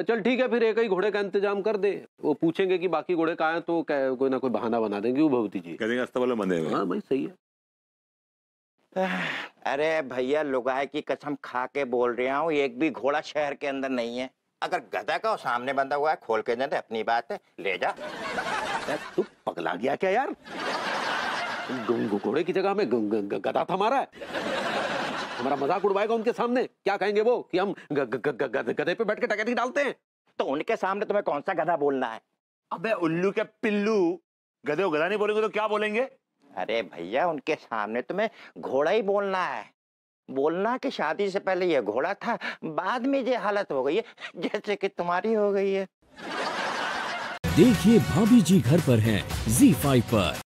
चल ठीक है फिर एक ही घोड़े का इंतजाम कर दे वो पूछेंगे कि बाकी घोड़े कहाँ हैं तो कोई ना कोई बहाना बना देंगे वो भवती जी कहेंगे अस्तबल बंधे हाँ भाई सही है अरे भैया लुगाई की कसम खा के बोल रहा हूँ एक भी घोड़ा शहर के अंदर नहीं है अगर गधा का सामने बंधा हुआ है खोल के देते अपनी बात है ले जा तू पगला गया क्या यार घोड़े की जगह में गधा थमा रहा है हमारा मजाक उड़वाएगा उनके सामने क्या कहेंगे वो कि हम गधे पे बैठ के टकैती डालते हैं तो उनके सामने तुम्हें कौन सा गधा बोलना है अबे उल्लू के पिल्लू गधे गधा नहीं बोलेंगे तो क्या बोलेंगे अरे भैया उनके सामने तुम्हें घोड़ा ही बोलना है बोलना कि शादी से पहले ये घोड़ा था बाद में ये हालत हो गई है जैसे कि तुम्हारी हो गई है देखिए भाभी जी घर पर हैं जी फाइव पर